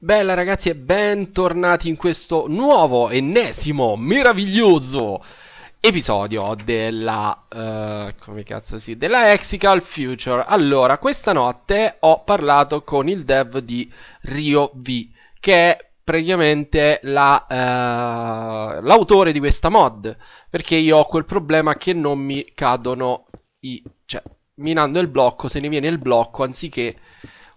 Bella ragazzi e bentornati in questo nuovo, ennesimo, meraviglioso episodio della... Uh, come cazzo si... della Exical Future. Allora, questa notte ho parlato con il dev di Rio V, che è praticamente la, uh, l'autore di questa mod, perché io ho quel problema che non mi cadono i... cioè, minando il blocco, se ne viene il blocco anziché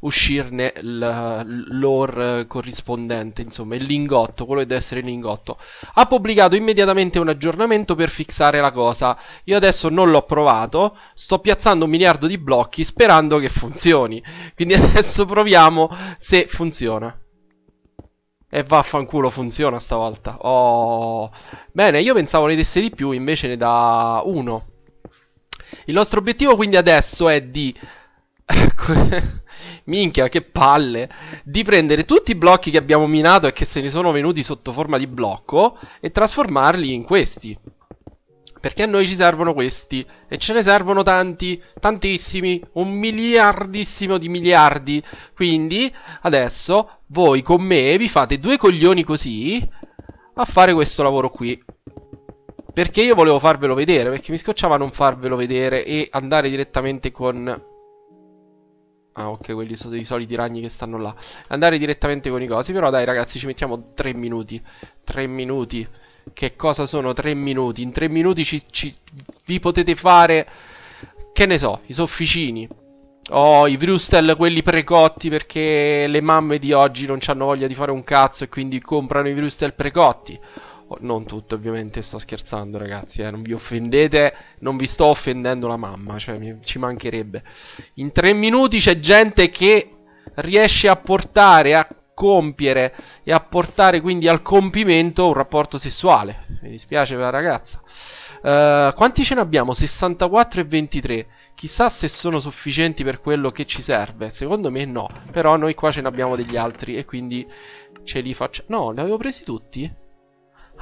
uscirne l'ore corrispondente, insomma il lingotto, quello che deve essere il lingotto. Ha pubblicato immediatamente un aggiornamento per fissare la cosa. Io adesso non l'ho provato, sto piazzando un miliardo di blocchi sperando che funzioni. Quindi adesso proviamo se funziona. E vaffanculo, funziona stavolta. Oh, bene, io pensavo ne desse di più, invece ne dà uno. Il nostro obiettivo quindi adesso è di... minchia che palle, di prendere tutti i blocchi che abbiamo minato e che se ne sono venuti sotto forma di blocco e trasformarli in questi. Perché a noi ci servono questi e ce ne servono tanti, tantissimi, un miliardissimo di miliardi. Quindi adesso voi con me vi fate due coglioni così a fare questo lavoro qui. Perché io volevo farvelo vedere, perché mi scocciava non farvelo vedere e andare direttamente con Ah ok, quelli sono dei soliti ragni che stanno là Andare direttamente con i cosi Però dai ragazzi ci mettiamo 3 minuti 3 minuti Che cosa sono 3 minuti? In 3 minuti ci, ci, vi potete fare Che ne so, i sofficini Oh, i Brustel quelli precotti perché le mamme di oggi non hanno voglia di fare un cazzo e quindi comprano i Brustel precotti Oh, non tutte ovviamente, sto scherzando ragazzi, eh, non vi offendete, non vi sto offendendo la mamma, cioè mi, ci mancherebbe. In tre minuti c'è gente che riesce a portare a compiere e a portare quindi al compimento un rapporto sessuale. Mi dispiace per la ragazza. Uh, quanti ce ne abbiamo? 64 e 23. Chissà se sono sufficienti per quello che ci serve. Secondo me no. Però noi qua ce ne abbiamo degli altri e quindi ce li facciamo. No, li avevo presi tutti?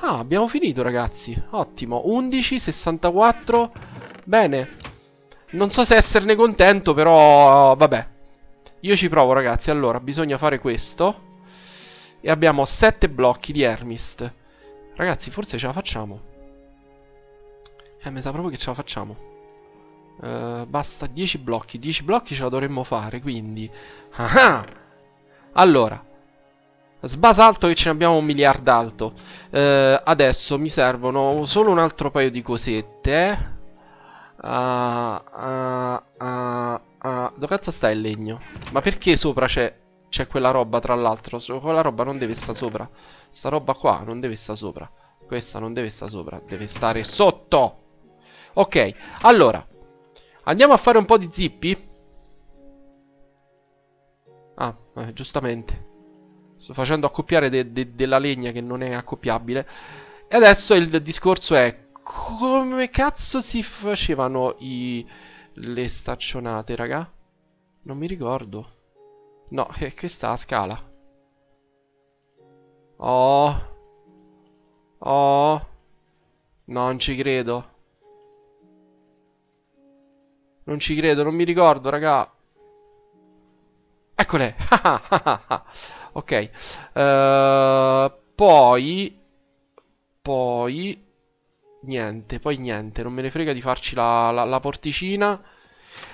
Ah, abbiamo finito ragazzi, ottimo, 11, 64, bene, non so se esserne contento però vabbè, io ci provo ragazzi, allora bisogna fare questo e abbiamo 7 blocchi di Hermist, ragazzi forse ce la facciamo, eh mi sa proprio che ce la facciamo, uh, basta 10 blocchi, 10 blocchi ce la dovremmo fare quindi, ah allora Sbasalto che ce ne abbiamo un miliardalto. Eh, adesso mi servono solo un altro paio di cosette. Uh, uh, uh, Dove cazzo sta il legno? Ma perché sopra c'è... C'è quella roba tra l'altro Quella roba non deve stare sopra Sta roba qua non deve stare sopra Questa non deve stare sopra Deve stare sotto Ok Allora Andiamo a fare un po' di zippi Ah eh, giustamente Sto facendo accoppiare de de della legna che non è accoppiabile. E adesso il discorso è come cazzo si facevano i... le staccionate, raga? Non mi ricordo. No, è questa la scala. Oh. Oh. Non ci credo. Non ci credo, non mi ricordo, raga. Eccole! Ah, ah, ah, Ok. Uh, poi... Poi... Niente, poi niente. Non me ne frega di farci la, la, la porticina.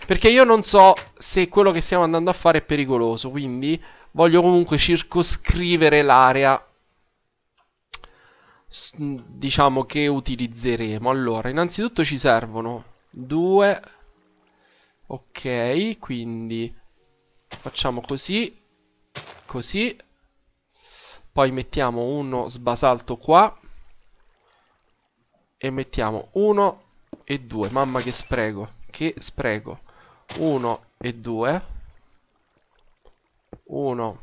Perché io non so se quello che stiamo andando a fare è pericoloso. Quindi voglio comunque circoscrivere l'area diciamo che utilizzeremo allora innanzitutto ci servono due ok quindi facciamo così così poi mettiamo uno sbasalto qua e mettiamo uno e due mamma che spreco che spreco uno e due uno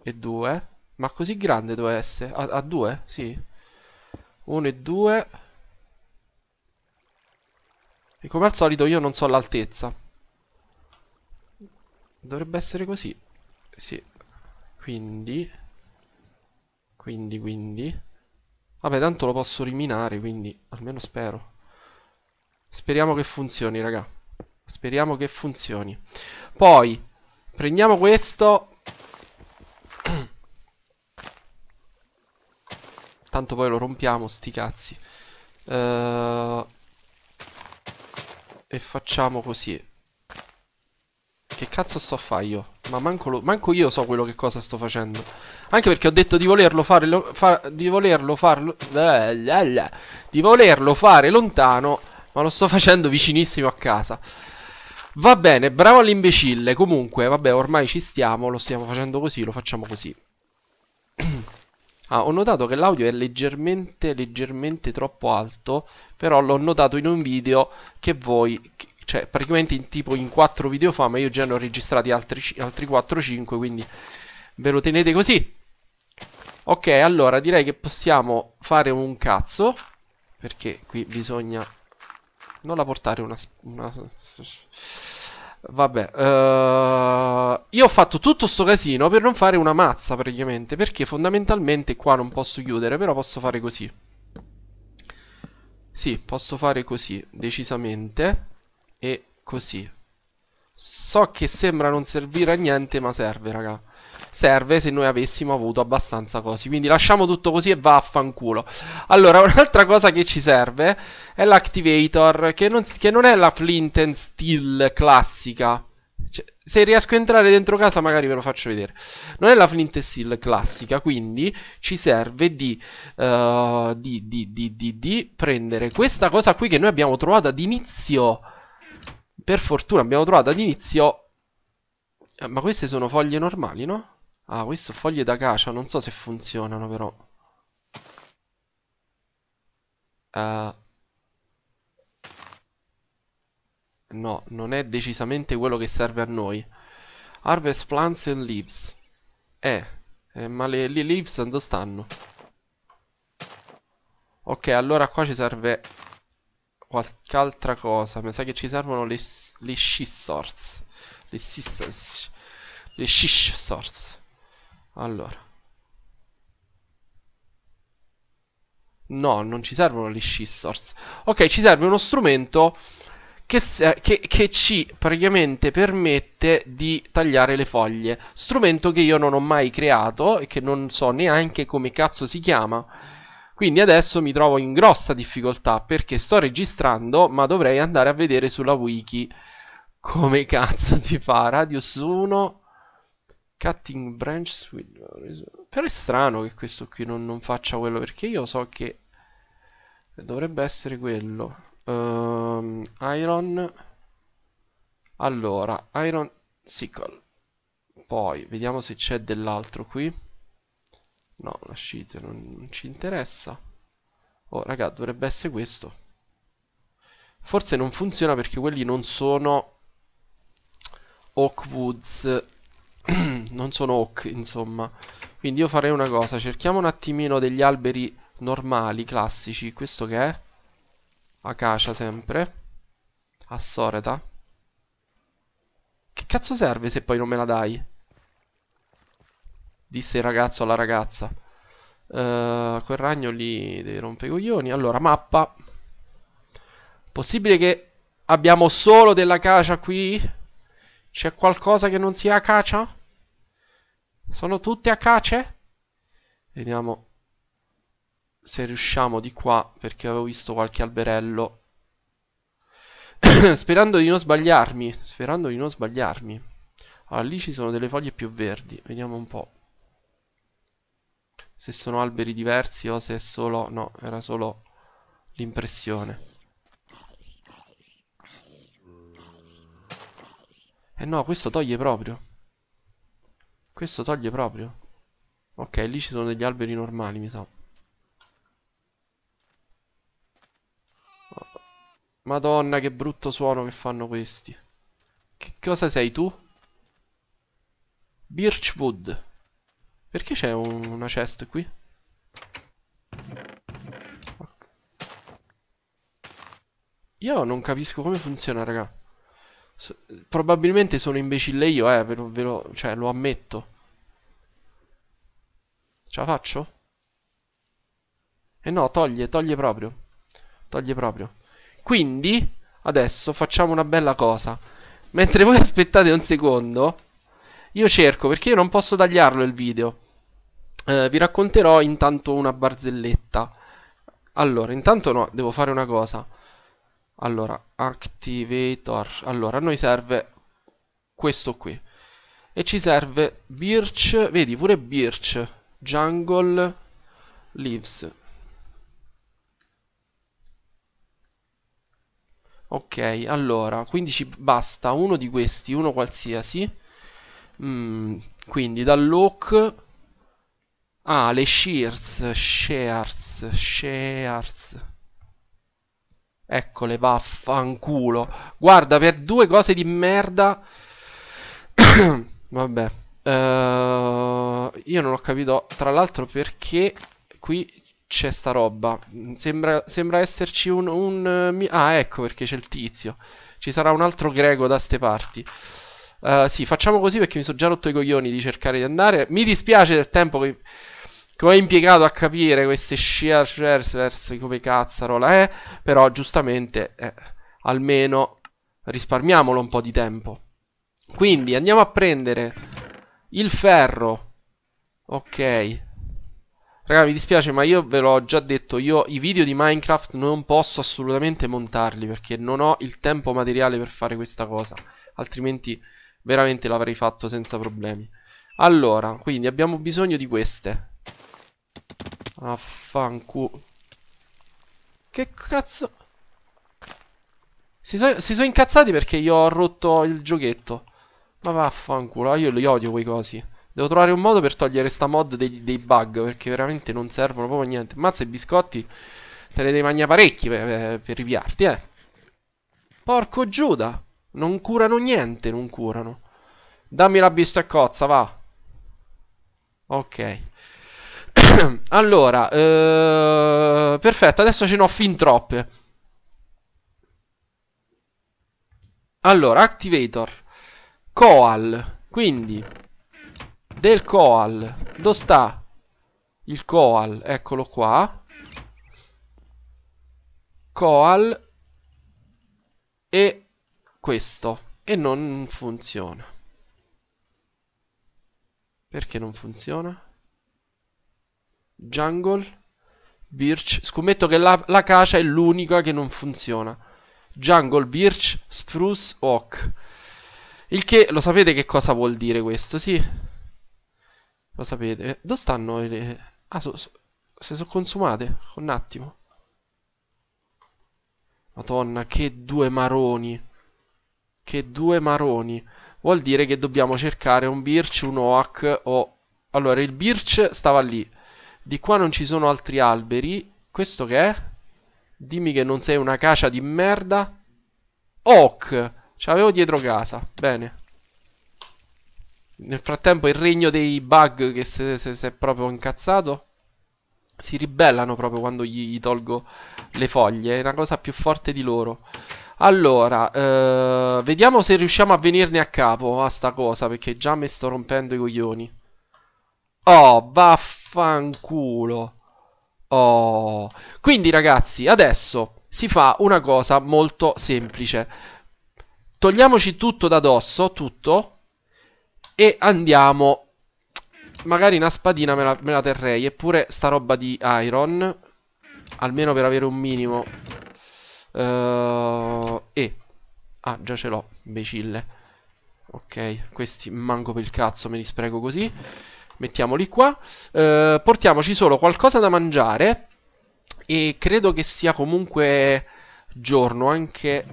e due ma così grande doveva essere a, a 2 sì uno e due e come al solito io non so l'altezza Dovrebbe essere così. Sì. Quindi... Quindi, quindi... Vabbè, tanto lo posso riminare, quindi... Almeno spero. Speriamo che funzioni, raga. Speriamo che funzioni. Poi, prendiamo questo. Tanto poi lo rompiamo, sti cazzi. Uh... E facciamo così. Che cazzo sto a fare io? Ma manco, lo, manco, io so quello che cosa sto facendo. Anche perché ho detto di volerlo fare... Lo, fa, di volerlo farlo... di volerlo fare lontano, ma lo sto facendo vicinissimo a casa. Va bene, bravo all'imbecille. Comunque, vabbè, ormai ci stiamo, lo stiamo facendo così, lo facciamo così. Ah, ho notato che l'audio è leggermente, leggermente troppo alto, però l'ho notato in un video che voi, cioè praticamente in tipo in 4 video fa, ma io già ne ho registrati altri, altri 4-5, quindi ve lo tenete così. Ok, allora direi che possiamo fare un cazzo, perché qui bisogna... Non la portare una... una... Vabbè, uh... io ho fatto tutto sto casino per non fare una mazza praticamente, perché fondamentalmente qua non posso chiudere, però posso fare così. Sì, posso fare così, decisamente e così. So che sembra non servire a niente, ma serve, raga. Serve se noi avessimo avuto abbastanza cose. Quindi lasciamo tutto così e vaffanculo. Allora, un'altra cosa che ci serve è l'Activator, che non, che non è la Flint and Steel classica. Cioè, se riesco a entrare dentro casa magari ve lo faccio vedere. Non è la Flint and Steel classica, quindi ci serve di, uh, di, di, di prendere questa cosa qui che noi abbiamo trovato ad inizio per fortuna abbiamo trovato all'inizio eh, ma queste sono foglie normali, no? Ah, queste sono foglie d'acacia, non so se funzionano però. Uh... No, non è decisamente quello che serve a noi. Harvest plants and leaves. Eh, eh ma le, le leaves dove stanno? Ok, allora qua ci serve qualche altra cosa. Mi sa che ci servono le, le scissors. Le scissors. Le scissors. Allora. No, non ci servono le scissors. Ok, ci serve uno strumento che, eh, che, che, ci praticamente permette di tagliare le foglie. Strumento che io non ho mai creato e che non so neanche come cazzo si chiama. Quindi adesso mi trovo in grossa difficoltà perché sto registrando, ma dovrei andare a vedere sulla wiki come cazzo si fa. Radius 1 Cutting Branch Però è strano che questo qui non, non faccia quello perché io so che dovrebbe essere quello. Um, iron. Allora, Iron Sickle. Poi vediamo se c'è dell'altro qui. No, lascite, non, non ci interessa. Oh, raga, dovrebbe essere questo. Forse non funziona perché quelli non sono Oakwoods. non sono Oak, insomma. Quindi io farei una cosa. Cerchiamo un attimino degli alberi normali, classici. Questo che è? Acacia sempre. Assoreta. Che cazzo serve se poi non me la dai? disse il ragazzo alla ragazza. Uh, quel ragno lì dei rompecoglioni. Allora, mappa. Possibile che abbiamo solo della cacia qui? C'è qualcosa che non sia a cacia? Sono tutte a cace? Vediamo se riusciamo di qua, perché avevo visto qualche alberello. sperando di non sbagliarmi, sperando di non sbagliarmi. Allora, lì ci sono delle foglie più verdi, vediamo un po' se sono alberi diversi o se è solo... no, era solo l'impressione. Eh no, questo toglie proprio. Questo toglie proprio. Ok, lì ci sono degli alberi normali, mi sa. Madonna, che brutto suono che fanno questi. Che cosa sei tu? Birchwood. Perché c'è un una chest qui? Io non capisco come funziona, raga. So probabilmente sono imbecille io, eh, ve lo, ve lo, cioè, lo ammetto. Ce la faccio? E eh no, toglie, toglie proprio. Toglie proprio. Quindi, adesso facciamo una bella cosa. Mentre voi aspettate un secondo, io cerco perché io non posso tagliarlo il video. Eh, vi racconterò intanto una barzelletta. Allora, intanto no, devo fare una cosa. Allora, Activator. Allora, a noi serve questo qui. E ci serve Birch, vedi pure Birch, Jungle Leaves. Ok, allora, quindi ci basta uno di questi, uno qualsiasi. Mm, quindi dal look... Ah, le shears, shears, shears. Eccole, vaffanculo. Guarda, per due cose di merda... Vabbè. Uh, io non ho capito, tra l'altro, perché qui c'è sta roba. Sembra, sembra esserci un, un... Eh, ah, ecco perché c'è il tizio. Ci sarà un altro greco da ste parti. Uh, sì, facciamo così perché mi sono già rotto i coglioni di cercare di andare. Mi dispiace del tempo che, che ho impiegato a capire queste shear reserves, come cazzarola è. Eh, però giustamente, eh, almeno risparmiamolo un po' di tempo. Quindi andiamo a prendere il ferro. Ok. Raga, mi dispiace, ma io ve l'ho già detto, io i video di Minecraft non posso assolutamente montarli perché non ho il tempo materiale per fare questa cosa, altrimenti veramente l'avrei fatto senza problemi. Allora, quindi abbiamo bisogno di queste. Affanculo. Che cazzo... Si sono so incazzati perché io ho rotto il giochetto. Ma vaffanculo, io li odio quei cosi. Devo trovare un modo per togliere sta mod dei, dei bug, perché veramente non servono proprio a niente. Mazza i biscotti te ne devi mangiare parecchi per, per riviarti, eh. Porco Giuda. Non curano niente, non curano. Dammi la bistaccozza, va. Ok. allora, eh, perfetto, adesso ce n'ho fin troppe. Allora, Activator. Coal. Quindi, del Coal. Dove sta? Il Coal, eccolo qua. Coal. E questo e non funziona. Perché non funziona? Jungle, Birch, scommetto che la, la cacia è l'unica che non funziona. Jungle, Birch, Spruce, Oak. Il che, lo sapete che cosa vuol dire questo, sì? Lo sapete. Dove stanno le... Ah, so, so, se sono consumate, un attimo. Madonna, che due maroni che due maroni. Vuol dire che dobbiamo cercare un birch, un oak o... Allora, il birch stava lì. Di qua non ci sono altri alberi. Questo che è? Dimmi che non sei una cacia di merda. Oak! Ce l'avevo dietro casa. Bene. Nel frattempo il regno dei bug che si è proprio incazzato si ribellano proprio quando gli, gli, tolgo le foglie, è una cosa più forte di loro. Allora, eh, vediamo se riusciamo a venirne a capo a sta cosa, perché già mi sto rompendo i coglioni. Oh, vaffanculo. Oh. Quindi ragazzi, adesso si fa una cosa molto semplice. Togliamoci tutto da dosso, tutto, e andiamo... Magari una spadina me la, me la terrei, eppure sta roba di iron, almeno per avere un minimo uh, e ah già ce l'ho imbecille ok questi manco per il cazzo me li spreco così mettiamoli qua uh, portiamoci solo qualcosa da mangiare e credo che sia comunque giorno anche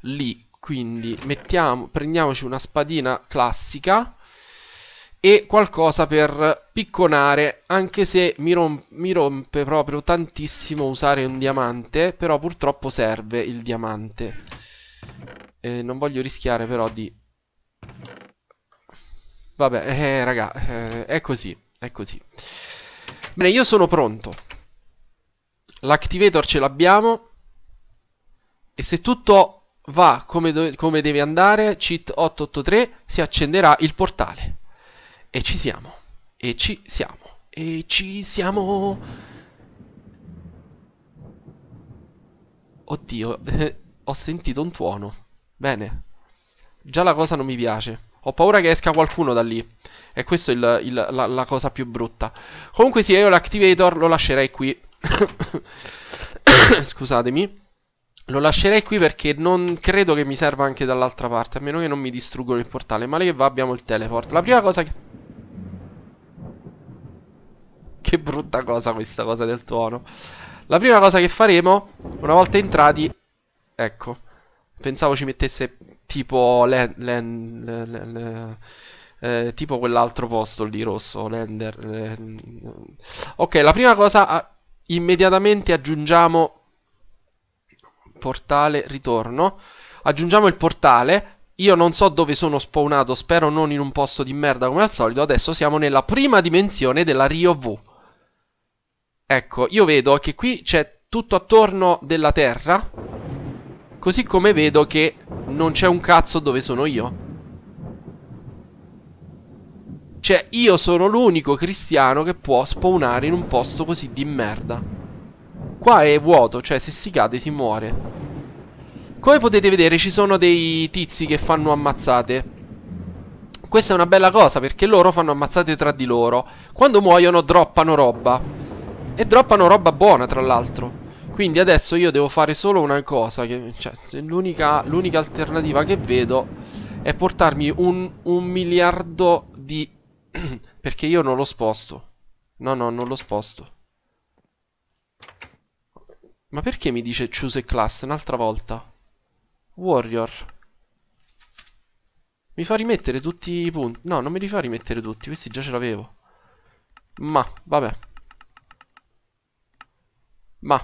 lì quindi mettiamo, prendiamoci una spadina classica e qualcosa per picconare, anche se mi, romp mi, rompe proprio tantissimo usare un diamante, però purtroppo serve il diamante. Eh, non voglio rischiare però di... Vabbè, eh, raga, eh, è così, è così. Bene, io sono pronto. L'activator ce l'abbiamo. E se tutto va come, come deve andare, cheat 883, si accenderà il portale. E ci siamo. E ci siamo. E ci siamo. Oddio, ho sentito un tuono. Bene. Già la cosa non mi piace. Ho paura che esca qualcuno da lì. E questa è il, il, la, la, cosa più brutta. Comunque sì, io l'activator lo lascerei qui. Scusatemi. Lo lascerei qui perché non credo che mi serva anche dall'altra parte. A meno che non mi distruggono il portale. Male che va, abbiamo il teleport. La prima cosa che che brutta cosa questa cosa del tuono. La prima cosa che faremo, una volta entrati... Ecco, pensavo ci mettesse tipo... Len, len, len, len eh, tipo quell'altro posto lì rosso, Lender. Len... Ok, la prima cosa... Immediatamente aggiungiamo... Portale, ritorno. Aggiungiamo il portale io non so dove sono spawnato, spero non in un posto di merda come al solito. Adesso siamo nella prima dimensione della Rio V. Ecco, io vedo che qui c'è tutto attorno della terra Così come vedo che non c'è un cazzo dove sono io Cioè, io sono l'unico cristiano che può spawnare in un posto così di merda Qua è vuoto, cioè se si cade si muore Come potete vedere ci sono dei tizi che fanno ammazzate Questa è una bella cosa perché loro fanno ammazzate tra di loro Quando muoiono droppano roba e droppano roba buona, tra l'altro. Quindi adesso io devo fare solo una cosa. Che, cioè, l'unica, alternativa che vedo è portarmi un, un miliardo di... Perché io non lo sposto. No, no, non lo sposto. Ma perché mi dice choose a class un'altra volta? Warrior. Mi fa rimettere tutti i punti. No, non me li fa rimettere tutti. Questi già ce l'avevo. Ma, vabbè. Ma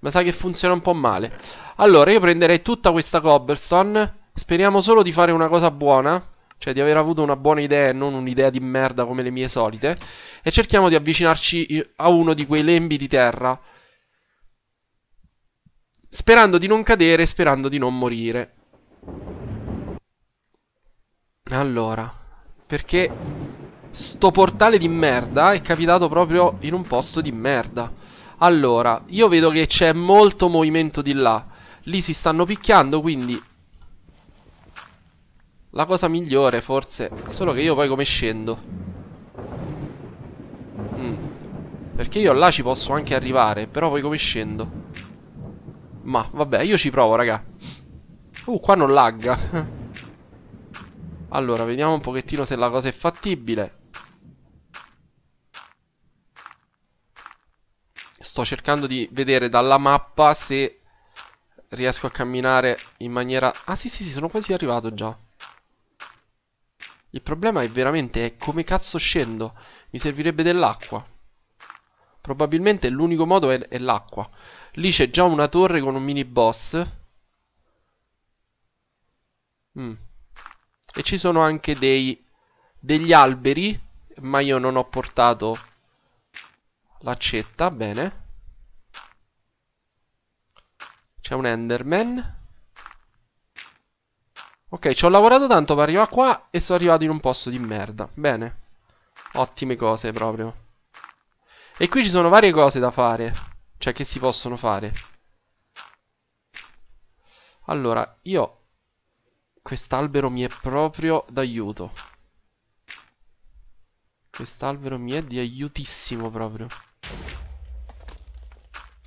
mi sa che funziona un po' male. Allora, io prenderei tutta questa cobblestone. Speriamo solo di fare una cosa buona. Cioè di aver avuto una buona idea e non un'idea di merda come le mie solite. E cerchiamo di avvicinarci a uno di quei lembi di terra. Sperando di non cadere, sperando di non morire. Allora, perché sto portale di merda è capitato proprio in un posto di merda. Allora, io vedo che c'è molto movimento di là. Lì si stanno picchiando, quindi... La cosa migliore, forse... Solo che io poi come scendo? Mm. Perché io là ci posso anche arrivare, però poi come scendo? Ma, vabbè, io ci provo, raga. Uh, qua non lagga. allora, vediamo un pochettino se la cosa è fattibile. Sto cercando di vedere dalla mappa se riesco a camminare in maniera... Ah sì sì sì, sono quasi arrivato già. Il problema è veramente è come cazzo scendo. Mi servirebbe dell'acqua. Probabilmente l'unico modo è, è l'acqua. Lì c'è già una torre con un mini boss. Mm. E ci sono anche dei, degli alberi, ma io non ho portato L'accetta, bene. C'è un Enderman. Ok, ci ho lavorato tanto per arrivare qua e sono arrivato in un posto di merda. Bene. Ottime cose proprio. E qui ci sono varie cose da fare. Cioè che si possono fare. Allora, io... Quest'albero mi è proprio d'aiuto. Quest'albero mi è di aiutissimo proprio.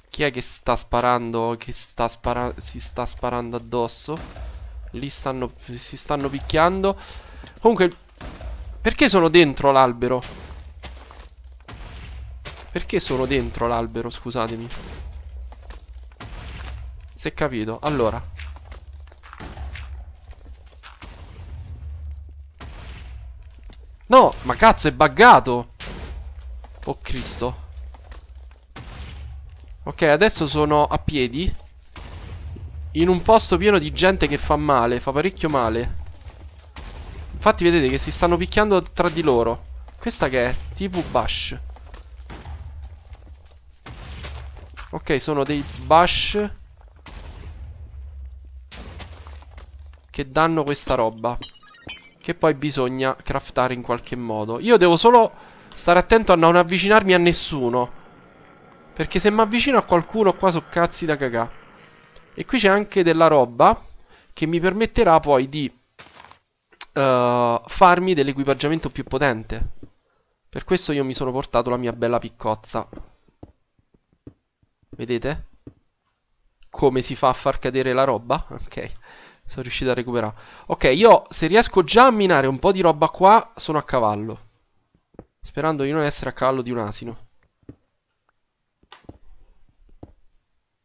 Chi è che sta sparando? Che sta sparando? Si sta sparando addosso. Lì stanno. Si stanno picchiando. Comunque. Perché sono dentro l'albero? Perché sono dentro l'albero? Scusatemi. Se capito. Allora. No, ma cazzo è buggato. Oh Cristo. Ok, adesso sono a piedi. In un posto pieno di gente che fa male, fa parecchio male. Infatti vedete che si stanno picchiando tra di loro. Questa che è? TV Bash. Ok, sono dei Bash. Che danno questa roba. Che poi bisogna craftare in qualche modo. Io devo solo stare attento a non avvicinarmi a nessuno. Perché se mi avvicino a qualcuno qua so cazzi da cagà. E qui c'è anche della roba che mi permetterà poi di uh, farmi dell'equipaggiamento più potente. Per questo io mi sono portato la mia bella piccozza. Vedete? Come si fa a far cadere la roba? Ok, sono riuscito a recuperare. Ok, io se riesco già a minare un po' di roba qua, sono a cavallo. Sperando di non essere a cavallo di un asino.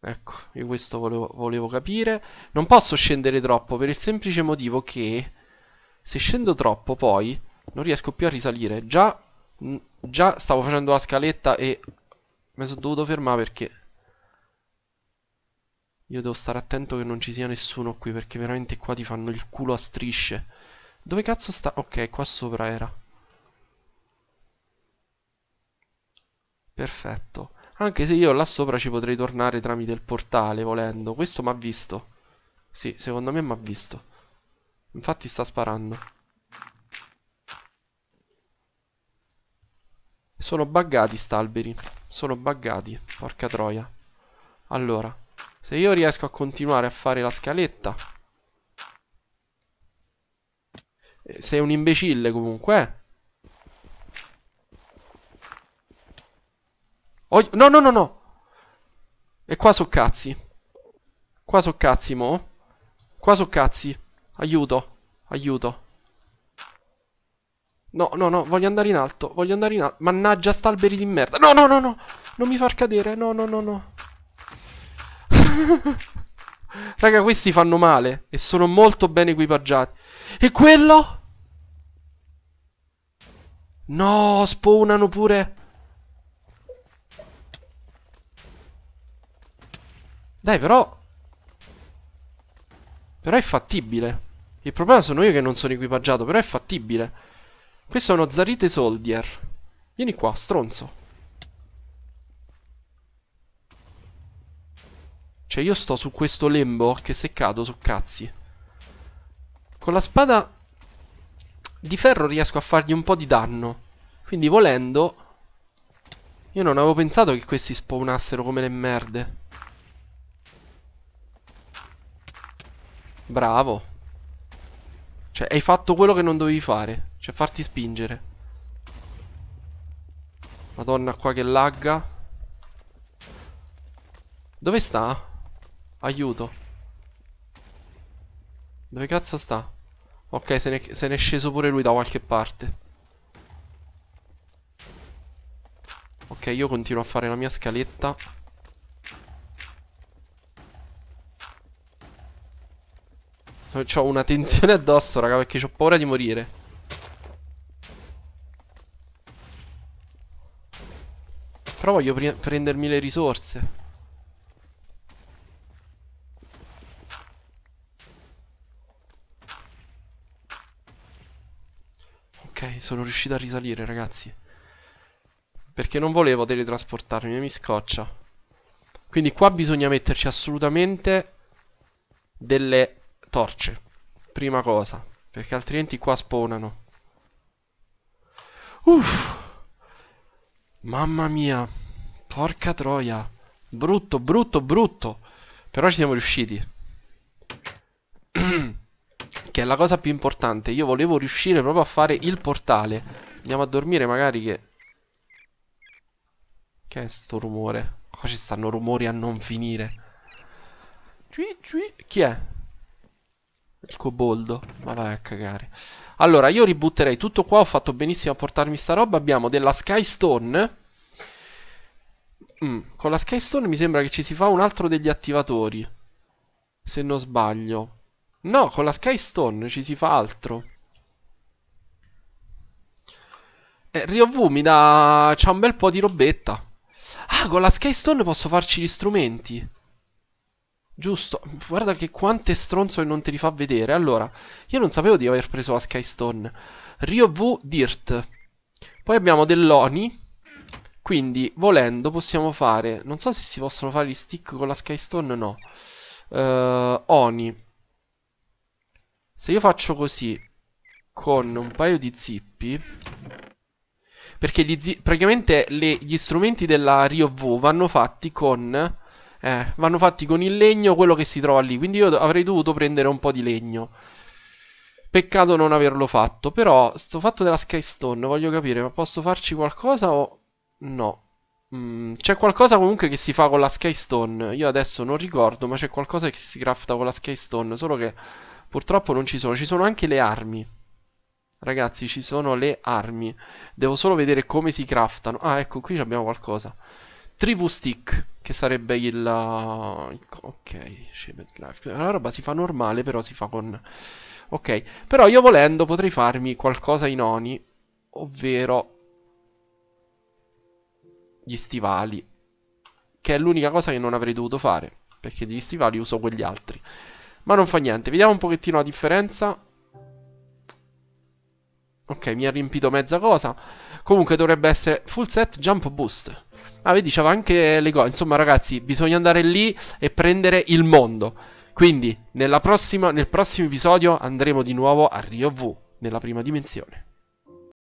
Ecco, io questo volevo, volevo capire. Non posso scendere troppo per il semplice motivo che se scendo troppo poi non riesco più a risalire. Già, già stavo facendo la scaletta e mi sono dovuto fermare perché io devo stare attento che non ci sia nessuno qui perché veramente qua ti fanno il culo a strisce. Dove cazzo sta? Ok, qua sopra era. Perfetto. Anche se io là sopra ci potrei tornare tramite il portale, volendo. Questo mi ha visto. Sì, secondo me mi ha visto. Infatti sta sparando. Sono buggati st'alberi. Sono buggati. Porca troia. Allora, se io riesco a continuare a fare la scaletta... Eh, sei un imbecille comunque, eh? no, no, no, no. E qua so cazzi. Qua so cazzi, mo. Qua so cazzi. Aiuto. Aiuto. No, no, no, voglio andare in alto, voglio andare in alto. Mannaggia, st'alberi di merda. No, no, no, no. Non mi far cadere. No, no, no, no. Raga, questi fanno male e sono molto ben equipaggiati. E quello? No, spawnano pure. Dai, però... Però è fattibile. Il problema sono io che non sono equipaggiato, però è fattibile. Questo è uno Zarite Soldier. Vieni qua, stronzo. Cioè io sto su questo lembo che se cado su cazzi. Con la spada di ferro riesco a fargli un po' di danno. Quindi volendo... Io non avevo pensato che questi spawnassero come le merde. Bravo. Cioè, hai fatto quello che non dovevi fare. Cioè, farti spingere. Madonna, qua che lagga. Dove sta? Aiuto. Dove cazzo sta? Ok, se ne, è sceso pure lui da qualche parte. Ok, io continuo a fare la mia scaletta. Ho una tensione addosso, raga, perché ho paura di morire. Però voglio pre prendermi le risorse. Ok, sono riuscito a risalire, ragazzi. Perché non volevo teletrasportarmi, mi scoccia. Quindi qua bisogna metterci assolutamente delle torce. Prima cosa. Perché altrimenti qua spawnano. Uff. Mamma mia. Porca troia. Brutto, brutto, brutto. Però ci siamo riusciti. che è la cosa più importante. Io volevo riuscire proprio a fare il portale. Andiamo a dormire magari che... Che è sto rumore? Qua ci stanno rumori a non finire. Cui, cui. Chi è? Il coboldo. Ecco, Ma vai a cagare. Allora, io ributterei tutto qua. Ho fatto benissimo a portarmi sta roba. Abbiamo della Skystone. Mm, con la Skystone mi sembra che ci si fa un altro degli attivatori. Se non sbaglio. No, con la Skystone ci si fa altro. Eh, V mi dà... C'ha un bel po' di robetta. Ah, con la Skystone posso farci gli strumenti. Giusto, guarda che quante stronzo che non te li fa vedere. Allora, io non sapevo di aver preso la Skystone. Rio V Dirt. Poi abbiamo dell'Oni. Quindi, volendo, possiamo fare... Non so se si possono fare gli stick con la Skystone o no. Uh, Oni. Se io faccio così, con un paio di zippi... Perché zi praticamente le, gli strumenti della Rio V vanno fatti con eh, vanno fatti con il legno quello che si trova lì. Quindi io avrei dovuto prendere un po' di legno. Peccato non averlo fatto. Però, sto fatto della Skystone, voglio capire, ma posso farci qualcosa o no? Mm, c'è qualcosa comunque che si fa con la Skystone. Io adesso non ricordo, ma c'è qualcosa che si crafta con la Skystone. Solo che purtroppo non ci sono. Ci sono anche le armi. Ragazzi, ci sono le armi. Devo solo vedere come si craftano. Ah, ecco, qui abbiamo qualcosa. Tribu Stick, che sarebbe il... Uh, ok, Shaped Graphic. La roba si fa normale, però si fa con... Ok, però io volendo potrei farmi qualcosa in Oni, ovvero gli stivali, che è l'unica cosa che non avrei dovuto fare, perché degli stivali uso quegli altri. Ma non fa niente, vediamo un pochettino la differenza. Ok, mi ha riempito mezza cosa. Comunque dovrebbe essere full set jump boost. Ah, vedi, c'aveva anche le cose. Insomma, ragazzi, bisogna andare lì e prendere il mondo. Quindi, prossima, nel prossimo episodio andremo di nuovo a Rio V, nella prima dimensione.